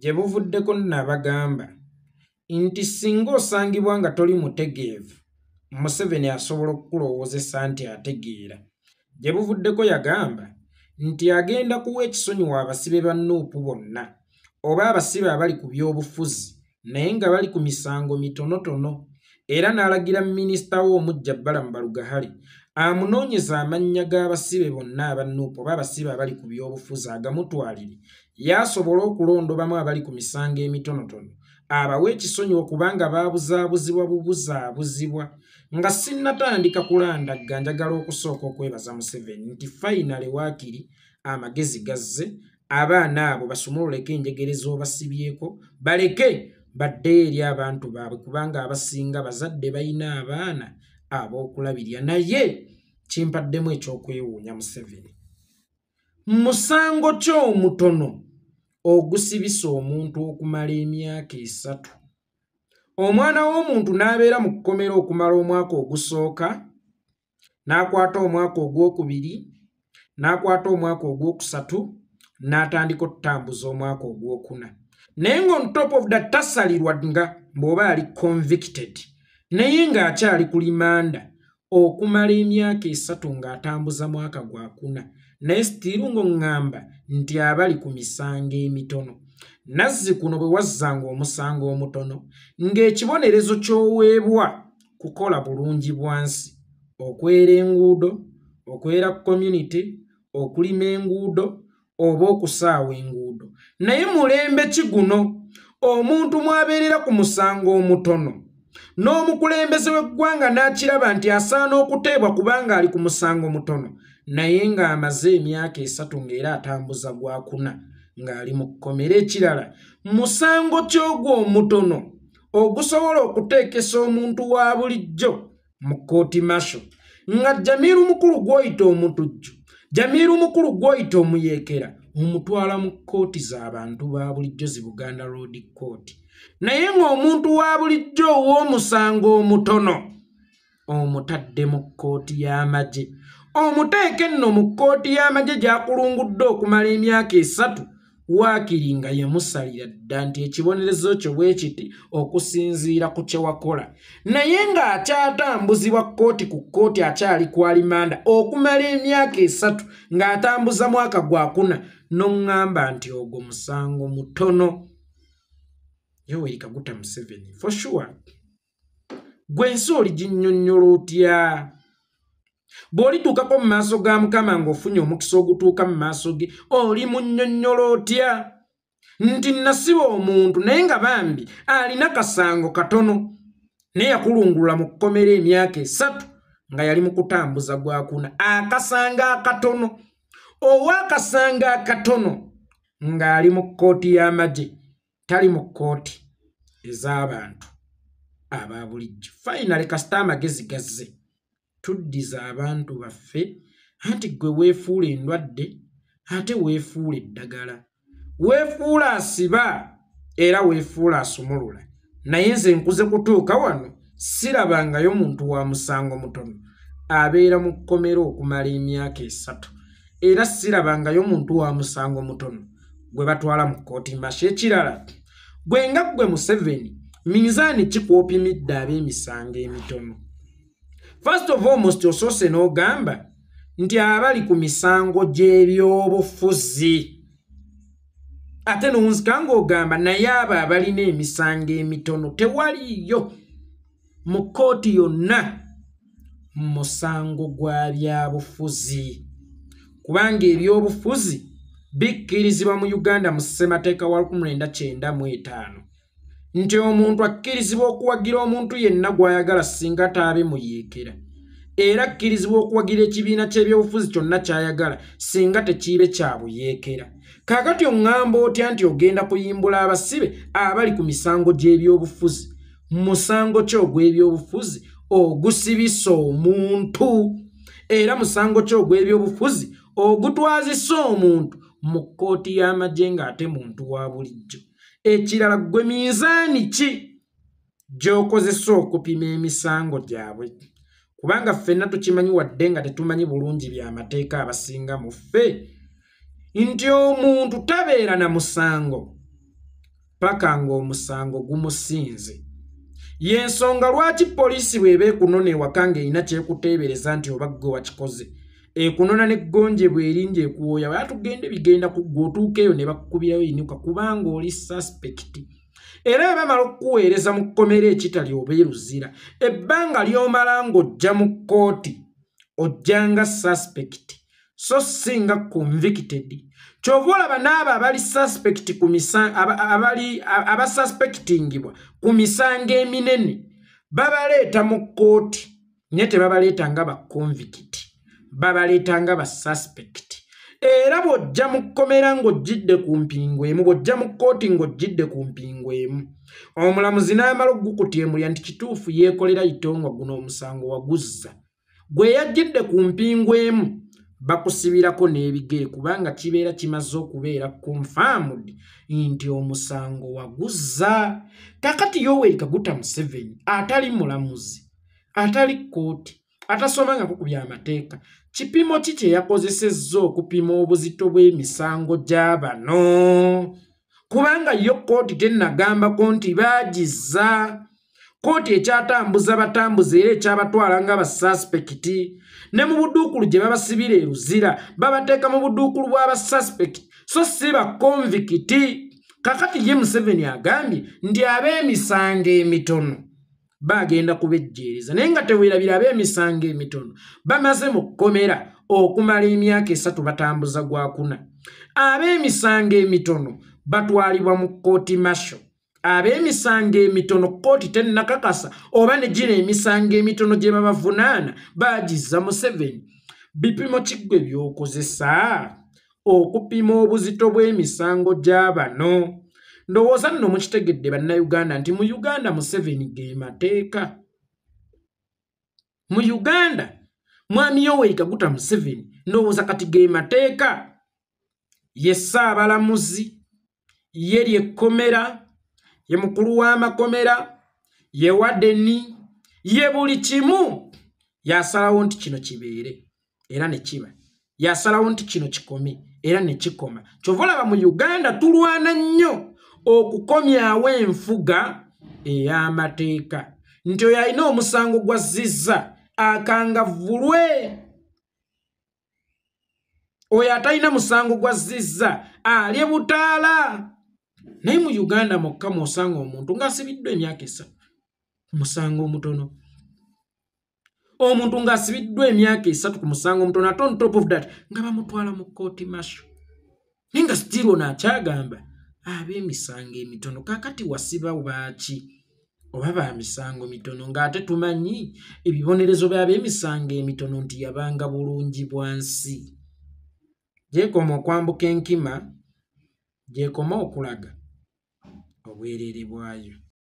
gye buvuddeko nnabagamba nti singa osangibwa nga toli mutegeevu museveni asobola okukulowoozesa nti ategeera gye buvuddeko yagamba nti agenda kuwa ekisonyiwa abasibe ba nuupu bonna oba abasibe abali ku by'obufuzi naye nga bali ku misango mitonotono era n'alagira minisita w'omujja balamu balugahali amunoonyeza amannya g'abasibe bonna aba nuupu oba abasibe abali ku by'obufuzi agamutwalire y'asobole okulondobamu abali ku misango emitonotono abawe ekisonyiwa kubanga baabuzaabuzibwa bubuzaabuzibwa nga sinnatandika kulandagga njagala okusooka okwebaza museveni nti fainale waakiri amagezi gazze abaana abo basumululeko enjegerezo obasibyeko baleke badde eri abantu baabwe kubanga abasinga bazadde balina abaana ab'okulabirya naye kimpaddemu ekyokwewuunya museveni musango ky'omutono ogusibisa omuntu okumala emyaka esatu omwana w'omuntu n'abeera mu kukomera okumala omwaka ogusooka n'akwata omwaka ogwokubiri n'akwata omwaka ogwokusatu n'atandika okutambuza omwaka ogwokuna naye nga ontop of the tasalirwa nga mbw'oba ali convicted naye ng'akyali ku limanda okumala emyaka esatu ng'atambuza mwaka gwakuna naye sitiiru ng'oŋŋamba nti abali ku misango emitono nazzi kuno bwe wazzanga omusango omutono ng'ekibonerezo ky'oweebwa kukola bulungi bwa nsi okwera enguudo okwera community okulima enguudo oba okusaawa enguudo naye mulembe ki guno omuntu mw'abeerera ku musango omutono n'omukulembeze w'eggwanga n'akiraba nti asaana okuteebwa kubanga ali ku musango mutono naye ng'amaze emyaka esatu ng'era atambuza gwakuna ng'ali mu kkomera ekirala musango ki ogwo omutono ogusobola okuteekesa omuntu wa bulijjo mu kooti masho nga jamiiru mukulu gw'oyita omutujju jamiiru mukulu gw'oyita omuyeekera omutwala mu kkooti z'abantu ba bulijjo zi buganda road kooti naye ng'omuntu wa bulijjo ow'omusango omutono omutadde mu kkooti y'amagye omuteeka enno mu kkooti y'amagye gy'akulunguddde okumala emyaka esatu waakiri nga ye musalira dda nti ekibonerezo kyo bwe kiti okusinziira ku kye wakola naye ng'akyatambuzibwa kkooti ku kkooti akyali ku alimanda okumala emyaka esatu ng'atambuza mwaka gwa kuna n'oŋŋamba nti ogwo musango mutono yoweikaguta museveni for sure gwe nsi oli ginnyonnyola otya bw'olituuka ko mu maaso ga mukama ng'ofunye omukisa ogutuuka mu maaso ge oli mu nnyonnyolo otya nti nasiba omuntu naye nga bambi alina kasango katono naye yakulungulula mu kukomera emyaka esatu nga yali mu kutambuza gwa kuna akasango akatono owaakasango akatono ng'ali mu kkooti y'amagye tali mu kkooti ez'abantu aba bulijjo fainale kasita amagezi gazze tuddiza abantu baffe anti gwe weefuula endwadde ate weefuula eddagala weefuula asiba era weefuula asumulula naye nze nkuze kutuuka wano sirabangayo muntu wa musango mutono abeera mu kkomera okumala emyaka esatu era sirabangayo muntu wa musango mutono gwe batwala mu kooti mashe ekirala gwe nga ggwe museveni minzaani kikwopimidde ab'emisango emitono first of all mustiosose n'ogamba nti abali ku misango gy'ebyobufuzi ate nowunzika ng'ogamba naye abo abalina emisango emitono tewaliyo mu kooti yonna musango gwa byabufuzi kubanga ebyobufuzi bikkirizibwa mu uganda mu ssemateeka wa 195 nti omuntu akkirizibwa okuwagira omuntu yenna gw'ayagala singa taabe muyiikira era akkirizibwa okuwagira ekibiina ky'ebyobufuzi kyonna kyayagala singa tekiibe kyabuyeekera kaakati oŋŋamba otya nti ogenda kuyimbula abasibe abali ku misango gy'ebyobufuzi musango ki ogw'ebyobufuzi ogusibisa omuntu era musango ki ogw'ebyobufuzi ogutwazisa omuntu mu kkooti y'amagye ng'ate muntu wa bulijjo ekirala gwe minzaani ki gy'okozesa okupima emisango gyabwe kubanga ffenna tukimanyi wadde nga tetumanyi bulungi byamateeka abasinga mu ffe nti omuntu tabeera na musango paka ng'omusango gumusinze y'ensonga lwaki poliisi bw'eba ekunona ewaka ng'erina kyekuteebereza nti oba ggwe wakikoze ekunona neggonjebwa erinja ekwoya weatugenda ebigenda kugaotuukeeyo ne bakukubirayo inuka kubanga oli suspect era we bamala okukuweereza mu kkomera ekitali obeeruzira ebbanga lyomala ng'ojja mu kkooti ojjanga suspect so singa convicted kyova olaba n'abo abali suspect abali abasuspectingibwa ku misango eminene babaleeta mu kkooti naye tebabaleeta nga baconvicti babaleeta nga ba suspect era bw'ojja mu kkomera ng'ojjidde ku mpingo emu bw'ojja mu kkooti ng'ojjidde ku mpingo emu omulamuzi n'amala ogukutyemulya nti kituufu yeekolera itongwa guno omusango waguzza gwe yajjidde ku mpingo emu bakusibirako n'ebigere kubanga kibeera kimaze okubeera konfamud nti omusango waguzza kakati yoweeri kaguta museveni atali mulamuzi atali kkooti atasomangako ku byamateeka kipimo ki kye yakozesezza okupima obuzito bw'emisango gy'abano kubanga yo kooti tennagambako nti baagizza kooti ekyatambuza batambuza era ekyabatwalanga basaspekiti ne mu buduukulu gye babasibira eruzira babateeka mu buduukulu bw'abasaspekiti so si bakonvikiti kakati ye museveni agambye ndi ab'emisango emitono bagenda kubejjeereza naye nga teweerabiraabo emisango emitono bamaze mu kkomera okumala emyaka esatu batambuza gwa kuna ab'emisango emitono batwalibwa mu kkooti masho ab'emisango emitono kkooti tennakakasa oba ne gina emisango emitono gye babavunaana baagizza museveni bipimo kiggwe byokozesa okupima obuzito bw'emisango gy'abano ndowooza nno mukitegedde bannayuganda nti mu uganda museveni ge mateeka mu uganda mwami yoweyiga guta museveni ndowooza kati ge mateeka ye saabalamuzi ye lyekkomera ye mukulu w'amakomera ye wadeni ye buli kimu yasalawo nti kino kibeere era ne kiba yasalawo nti kino kikome era ne kikoma kyova olaba mu uganda tulwana nnyo okukomyawo enfuga ey'amateeka nti oyo alina omusango gwa zizza akangavvulwe oyo atalina musango gwa zizza alye butaala naye mu uganda mokka muosanga omuntu ngaasibiddwa emyaka esatu musango omutono omuntu ngaasibiddwa emyaka esatu ku musango omutono ate on top of that nga bamutwala mu kooti masho naye nga sitiirwo naakyagamba ab'emisango emitono kaakati wasiba baki oba ba misango mitono ng'ate tumanyi ebibonerezo by'ab'emisango emitono nti yabanga bulungi bwa nsi gyekoma okwambuka enkima gyekoma okulaga obwereere bwayo